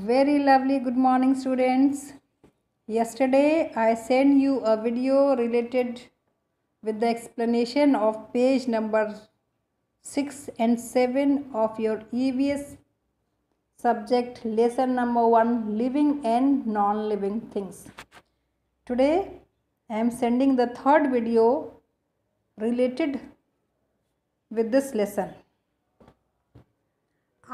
very lovely good morning students yesterday i sent you a video related with the explanation of page number 6 and 7 of your evs subject lesson number 1 living and non living things today i am sending the third video related with this lesson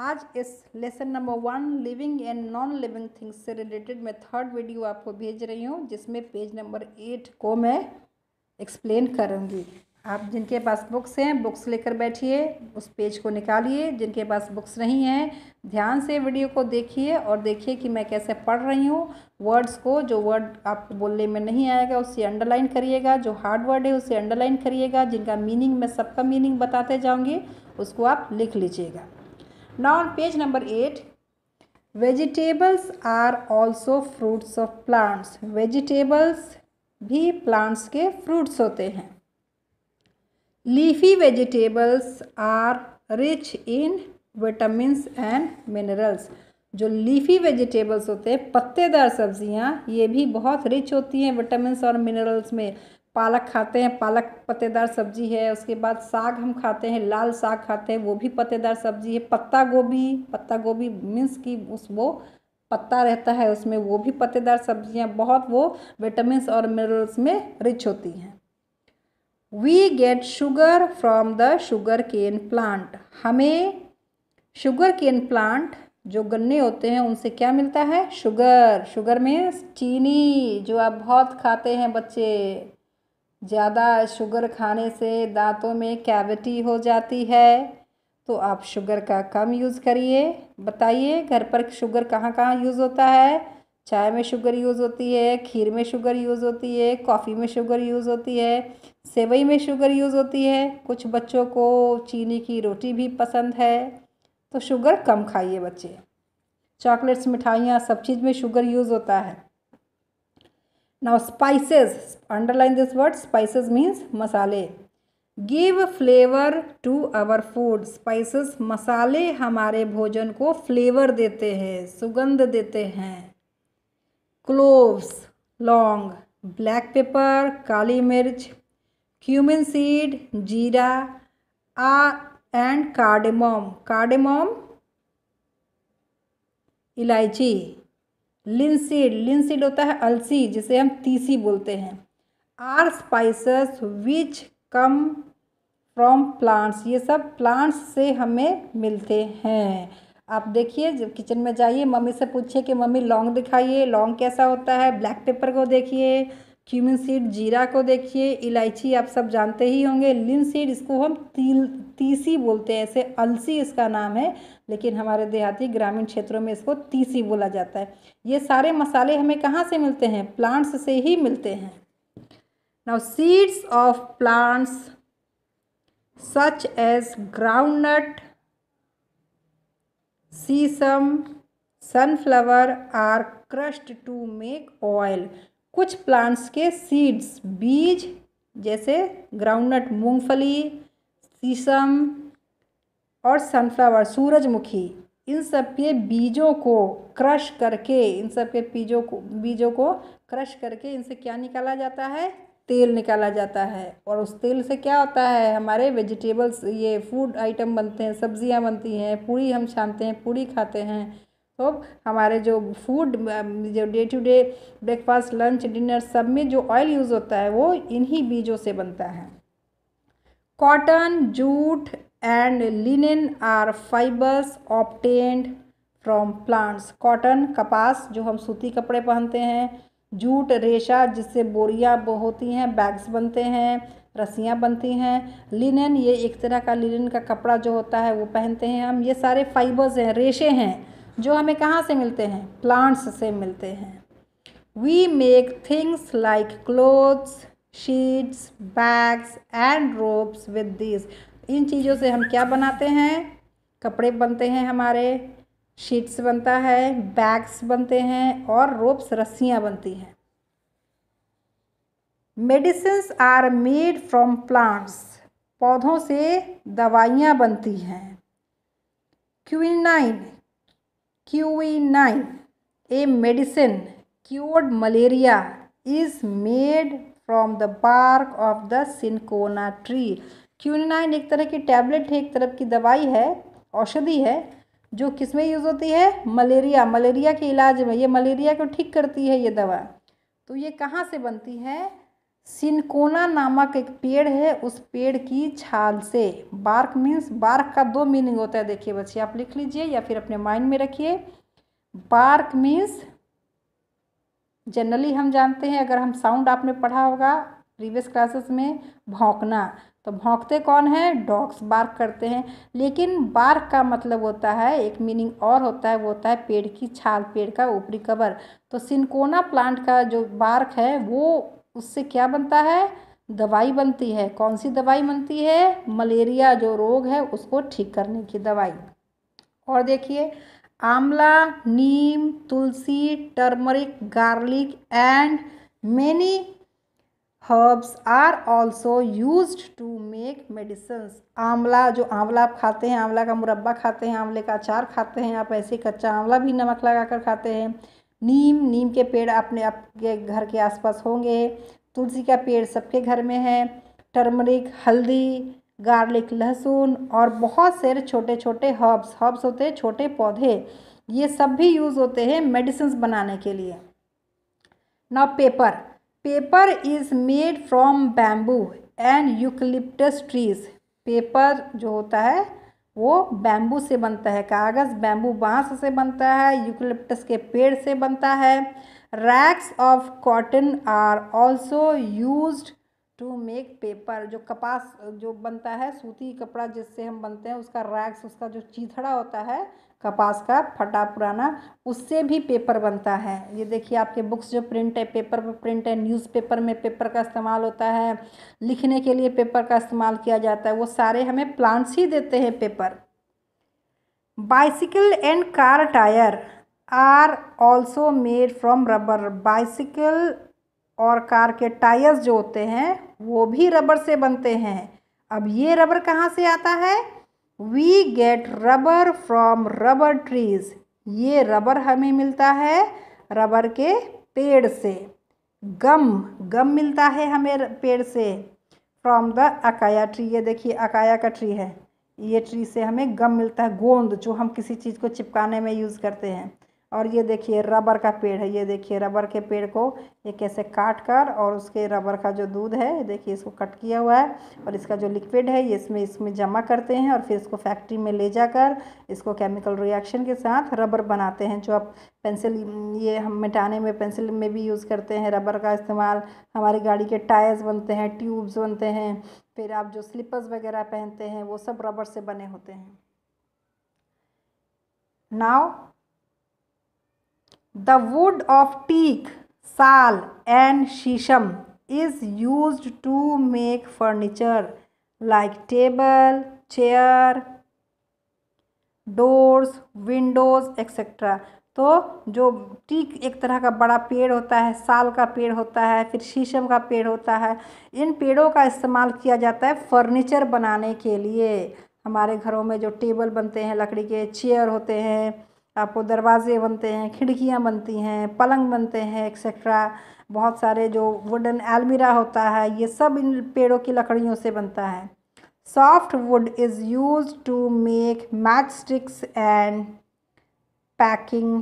आज इस lesson number one living and non living things से related मैं third video आपको भेज रही हूँ जिसमें page number eight को मैं एक्सप्लेन करूँगी आप जिनके पास बुक्स हैं बुक्स लेकर बैठिए उस पेज को निकालिए जिनके पास बुक्स नहीं हैं ध्यान से वीडियो को देखिए और देखिए कि मैं कैसे पढ़ रही हूँ वर्ड्स को जो वर्ड आपको बोलने में नहीं आएगा उसे अंडरलाइन करिएगा जो हार्ड वर्ड है उसे अंडरलाइन करिएगा जिनका मीनिंग मैं सबका मीनिंग बताते जाऊँगी उसको आप लिख लीजिएगा now on page number 8 vegetables are also fruits of plants vegetables भी plants के fruits होते हैं leafy vegetables are rich in vitamins and minerals जो लीफी वेजिटेबल्स होते हैं पत्तेदार सब्जियां ये भी बहुत रिच होती हैं विटामिन और मिनरल्स में पालक खाते हैं पालक पत्तेदार सब्जी है उसके बाद साग हम खाते हैं लाल साग खाते हैं वो भी पत्तेदार सब्जी है पत्ता गोभी पत्ता गोभी मीन्स की उस वो पत्ता रहता है उसमें वो भी पत्तेदार सब्जियां बहुत वो विटामिन और मिनरल्स में रिच होती हैं we get sugar from the sugar cane plant हमें शुगर केन प्लांट जो गन्ने होते हैं उनसे क्या मिलता है शुगर शुगर में चीनी जो आप बहुत खाते हैं बच्चे ज़्यादा शुगर खाने से दांतों में कैविटी हो जाती है तो आप शुगर का कम यूज़ करिए बताइए घर पर शुगर कहाँ कहाँ यूज़ होता है चाय में शुगर यूज़ होती है खीर में शुगर यूज़ होती है कॉफ़ी में शुगर यूज़ होती है सेवई में शुगर यूज़ होती है कुछ बच्चों को चीनी की रोटी भी पसंद है तो शुगर कम खाइए बच्चे चॉकलेट्स मिठाइयाँ सब चीज़ में शुगर यूज़ होता है now spices underline this word spices means masale give flavor to our food spices masale हमारे भोजन को flavor देते हैं सुगंध देते हैं cloves long black pepper काली मिर्च cumin seed जीरा आ एंड cardamom कार्डेमोम इलायची लिनसीड लिनसीड होता है अलसी जिसे हम तीसी बोलते हैं are spices which come from plants ये सब प्लांट्स से हमें मिलते हैं आप देखिए जब किचन में जाइए मम्मी से पूछिए कि मम्मी लौंग दिखाइए लौंग कैसा होता है ब्लैक पेपर को देखिए क्यूमिन सीड जीरा को देखिए इलायची आप सब जानते ही होंगे लिन सीड इसको हम तिल तीसी बोलते हैं ऐसे अलसी इसका नाम है लेकिन हमारे देहाती ग्रामीण क्षेत्रों में इसको तीसी बोला जाता है ये सारे मसाले हमें कहाँ से मिलते हैं प्लांट्स से ही मिलते हैं now seeds of plants such as groundnut sesame sunflower are crushed to make oil कुछ प्लांट्स के सीड्स बीज जैसे ग्राउंडनट मूंगफली शीशम और सनफ्लावर सूरजमुखी इन सब के बीजों को क्रश करके इन सब के बीजों को बीजों को क्रश करके इनसे क्या निकाला जाता है तेल निकाला जाता है और उस तेल से क्या होता है हमारे वेजिटेबल्स ये फूड आइटम बनते हैं सब्जियां बनती हैं पूरी हम छानते हैं पूरी खाते हैं तो हमारे जो फूड um, जो day to day breakfast lunch dinner सब में जो ऑयल यूज़ होता है वो इन्हीं बीजों से बनता है cotton jute and linen are fibres obtained from plants cotton कपास जो हम सूती कपड़े पहनते हैं जूट रेशा जिससे बोरियाँ होती हैं बैग्स बनते हैं रस्सियाँ बनती हैं लिनन ये एक तरह का लिनन का कपड़ा जो होता है वो पहनते हैं हम ये सारे फाइबर्स हैं रेशे हैं जो हमें कहाँ से मिलते हैं प्लांट्स से मिलते हैं we make things like clothes sheets bags and ropes with this इन चीज़ों से हम क्या बनाते हैं कपड़े बनते हैं हमारे शीट्स बनता है बैग्स बनते हैं और रोप्स रस्सियाँ बनती हैं medicine are made from plants पौधों से दवाइयाँ बनती हैं quinine quinine nine a medicine cured malaria is made from the bark of the cinchona tree quinine एक तरह की टैबलेट है एक तरह की दवाई है औषधि है जो किस में यूज़ होती है मलेरिया मलेरिया के इलाज में ये मलेरिया को ठीक करती है ये दवा तो ये कहाँ से बनती है सिनकोना नामक एक पेड़ है उस पेड़ की छाल से बार्क मीन्स बार्क का दो मीनिंग होता है देखिए बच्चे आप लिख लीजिए या फिर अपने माइंड में रखिए बार्क मीन्स जनरली हम जानते हैं अगर हम साउंड आपने पढ़ा होगा प्रीवियस क्लासेस में भौंकना तो भौंकते कौन है डॉग्स बार्क करते हैं लेकिन बार्क का मतलब होता है एक मीनिंग और होता है वो होता है पेड़ की छाल पेड़ का ऊपरी कवर तो सिनकोना प्लांट का जो बार्क है वो उससे क्या बनता है दवाई बनती है कौन सी दवाई बनती है मलेरिया जो रोग है उसको ठीक करने की दवाई और देखिए amla neem tulsi turmeric garlic and many herbs are also use to make medicines आंवला जो आंवला आप खाते हैं आंवला का मुरब्बा खाते हैं आंवले का अचार खाते हैं आप ऐसे कच्चा आंवला भी नमक लगाकर खाते हैं नीम नीम के पेड़ अपने आपके घर के आसपास होंगे तुलसी का पेड़ सबके घर में है टर्मरिक हल्दी गार्लिक लहसुन और बहुत से छोटे छोटे हर्ब्स हर्ब्स होते हैं छोटे पौधे ये सब भी यूज़ होते हैं मेडिसिन बनाने के लिए now paper paper is made from bamboo and eucalyptus trees paper जो होता है वो बैम्बू से बनता है कागज़ बैम्बू बांस से बनता है यूकलिप्टस के पेड़ से बनता है rags of cotton are also use to make paper जो कपास जो बनता है सूती कपड़ा जिससे हम बनते हैं उसका रैक्स उसका जो चीथड़ा होता है कपास का फटा पुराना उससे भी पेपर बनता है ये देखिए आपके बुक्स जो प्रिंट है पेपर पर प्रिंट है न्यूज़पेपर में पेपर का इस्तेमाल होता है लिखने के लिए पेपर का इस्तेमाल किया जाता है वो सारे हमें प्लांट्स ही देते हैं paper bicycle and car tyre are also made from rubber bicycle और कार के टायर्स जो होते हैं वो भी रबर से बनते हैं अब ये रबर कहाँ से आता है we get rubber from rubber trees ये रबर हमें मिलता है रबर के पेड़ से गम गम मिलता है हमें पेड़ से फ्रॉम द अकाया ट्री ये देखिए अकाया का ट्री है ये ट्री से हमें गम मिलता है गोंद जो हम किसी चीज़ को चिपकाने में यूज़ करते हैं और ये देखिए रबर का पेड़ है ये देखिए रबर के पेड़ को ये कैसे काट कर और उसके रबर का जो दूध है देखिए इसको कट किया हुआ है और इसका जो लिक्विड है ये इसमें इसमें जमा करते हैं और फिर इसको फैक्ट्री में ले जाकर इसको केमिकल रिएक्शन के साथ रबर बनाते हैं जो आप पेंसिल ये हम मिटाने में पेंसिल में भी यूज़ करते हैं रबर का इस्तेमाल हमारी गाड़ी के टायर्स बनते हैं ट्यूब्स बनते हैं फिर आप जो स्लीपर्स वगैरह पहनते हैं वो सब रबर से बने होते हैं now the wood of teak sal and sheesham is use to make furniture like table chair doors windows etcetera तो जो टीक एक तरह का बड़ा पेड़ होता है साल का पेड़ होता है फिर शीशम का पेड़ होता है इन पेड़ों का इस्तेमाल किया जाता है फर्नीचर बनाने के लिए हमारे घरों में जो टेबल बनते हैं लकड़ी के चेयर होते हैं आपको दरवाज़े बनते हैं खिड़कियाँ बनती हैं पलंग बनते हैं एक्सेट्रा बहुत सारे जो वुडन एलमीरा होता है ये सब इन पेड़ों की लकड़ियों से बनता है soft wood is use to make match sticks and packing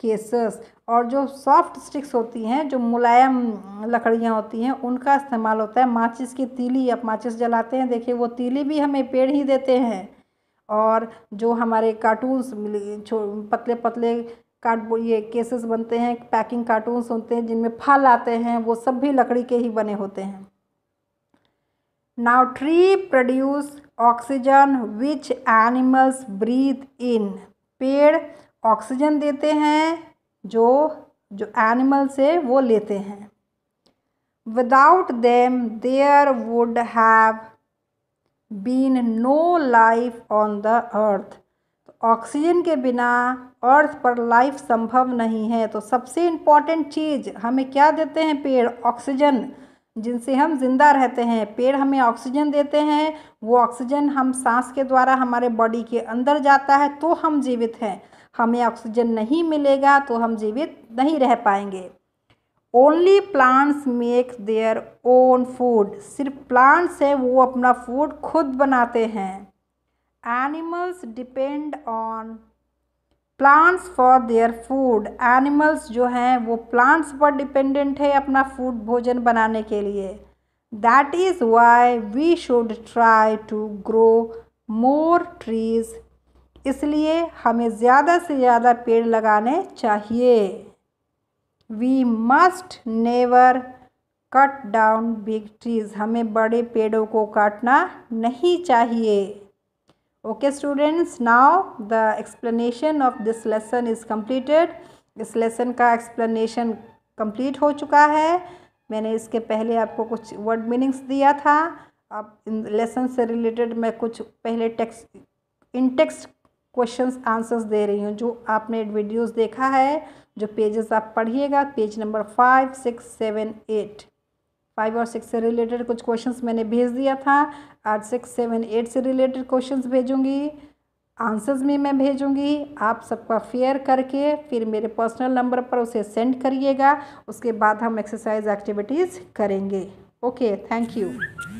cases और जो सॉफ्ट स्टिक्स होती हैं जो मुलायम लकड़ियाँ होती हैं उनका इस्तेमाल होता है माचिस की तीली आप माचिस जलाते हैं देखिए वो तीली भी हमें पेड़ ही देते हैं और जो हमारे कार्टून्स मिले पतले पतले कार्ड ये केसेस बनते हैं पैकिंग कार्टून्स होते हैं जिनमें फल आते हैं वो सब भी लकड़ी के ही बने होते हैं now tree produce oxygen which animals breathe in पेड़ ऑक्सीजन देते हैं जो जो एनिमल्स है वो लेते हैं without them there would have been no life on the earth तो ऑक्सीजन के बिना अर्थ पर लाइफ संभव नहीं है तो सबसे इम्पॉर्टेंट चीज़ हमें क्या देते हैं पेड़ ऑक्सीजन जिनसे हम जिंदा रहते हैं पेड़ हमें ऑक्सीजन देते हैं वो ऑक्सीजन हम सांस के द्वारा हमारे बॉडी के अंदर जाता है तो हम जीवित हैं हमें ऑक्सीजन नहीं मिलेगा तो हम जीवित नहीं रह पाएंगे only plants make their own food सिर्फ प्लांट्स हैं वो अपना फूड खुद बनाते हैं animals depend on plants for their food animals जो हैं वो प्लांट्स पर डिपेंडेंट है अपना फूड भोजन बनाने के लिए that is why we should try to grow more trees इसलिए हमें ज़्यादा से ज़्यादा पेड़ लगाने चाहिए we must never cut down big trees हमें बड़े पेड़ों को काटना नहीं चाहिए okay students now the explanation of this lesson is completed इस लेसन का एक्सप्लेनेशन कंप्लीट हो चुका है मैंने इसके पहले आपको कुछ वर्ड मीनिंग्स दिया था अब इन लेसन से रिलेटेड मैं कुछ पहले text in text question answers दे रही हूँ जो आपने वीडियोज देखा है जो पेजेस आप पढ़िएगा page number five six seven eight five और सिक्स से रिलेटेड कुछ क्वेश्चंस मैंने भेज दिया था आज सिक्स सेवन एट से रिलेटेड क्वेश्चंस भेजूंगी आंसर्स भी मैं भेजूंगी आप सबका फेयर करके फिर मेरे पर्सनल नंबर पर उसे सेंड करिएगा उसके बाद हम एक्सरसाइज एक्टिविटीज़ करेंगे ओके थैंक यू